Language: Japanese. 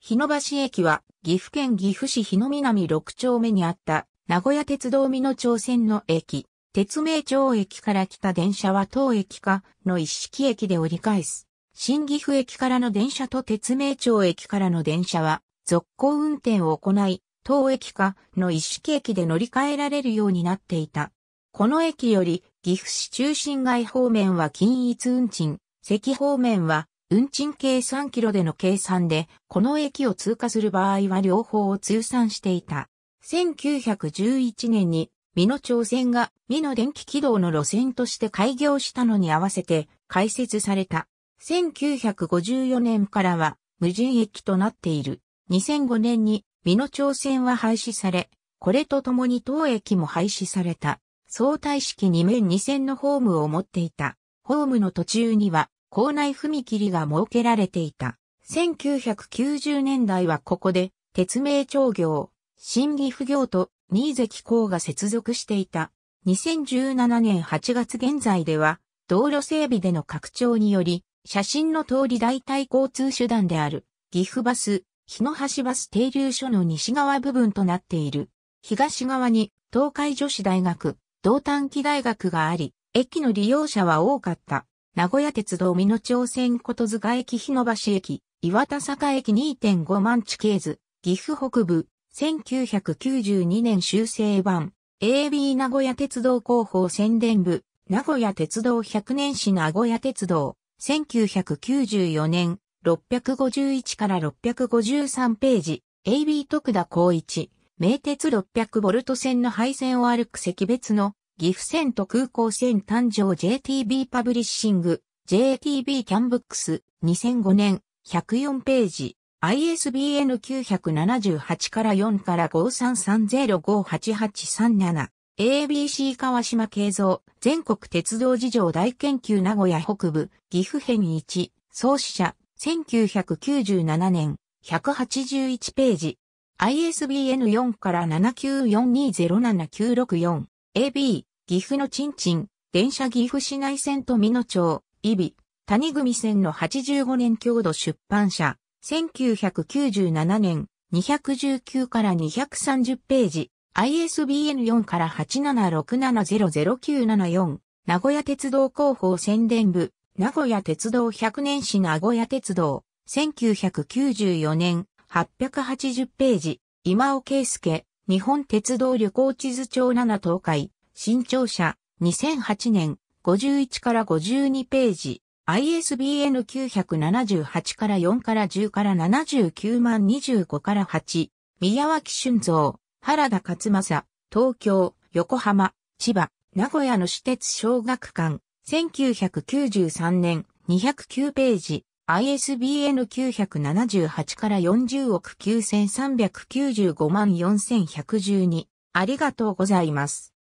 日野橋駅は岐阜県岐阜市日野南6丁目にあった名古屋鉄道美濃町線の駅、鉄名町駅から来た電車は当駅かの一式駅で折り返す。新岐阜駅からの電車と鉄名町駅からの電車は続行運転を行い、当駅かの一式駅で乗り換えられるようになっていた。この駅より岐阜市中心街方面は均一運賃、関方面は運賃計3キロでの計算で、この駅を通過する場合は両方を通算していた。1911年に、美濃町線が美濃電気軌道の路線として開業したのに合わせて開設された。1954年からは無人駅となっている。2005年に美濃町線は廃止され、これとともに当駅も廃止された。相対式2面2線のホームを持っていた。ホームの途中には校内踏切が設けられていた。1990年代はここで、鉄名町業、新岐阜業と新関港が接続していた。2017年8月現在では、道路整備での拡張により、写真の通り代替交通手段である、岐阜バス、日野橋バス停留所の西側部分となっている。東側に東海女子大学、同短期大学があり、駅の利用者は多かった。名古屋鉄道美濃町線琴塚駅日野橋駅、岩田坂駅2.5万地形図、岐阜北部、1992年修正版、AB 名古屋鉄道広報宣伝部、名古屋鉄道100年史名古屋鉄道、1994年、651から653ページ、AB 徳田光一、名鉄600ボルト線の配線を歩く石別の岐阜線と空港線誕生 JTB パブリッシング、JTB キャンブックス、2005年、104ページ、ISBN 978から4から53305887。ABC 川島慶三、全国鉄道事情大研究名古屋北部、岐阜編1、創始者、1997年、181ページ。ISBN4 から79420796 4 AB 岐阜のちんちん、電車岐阜市内線と美濃町、伊比、谷組線の85年強度出版社、1997年、219から230ページ、ISBN4 から876700974、名古屋鉄道広報宣伝部、名古屋鉄道100年史名古屋鉄道、1994年、880ページ、今尾圭介、日本鉄道旅行地図帳7東海、新潮社、2008年、51から52ページ、ISBN 978から4から10から79万25から8、宮脇俊造、原田勝正、東京、横浜、千葉、名古屋の私鉄小学館、1993年、209ページ、ISBN 978から40億9395万4112。ありがとうございます。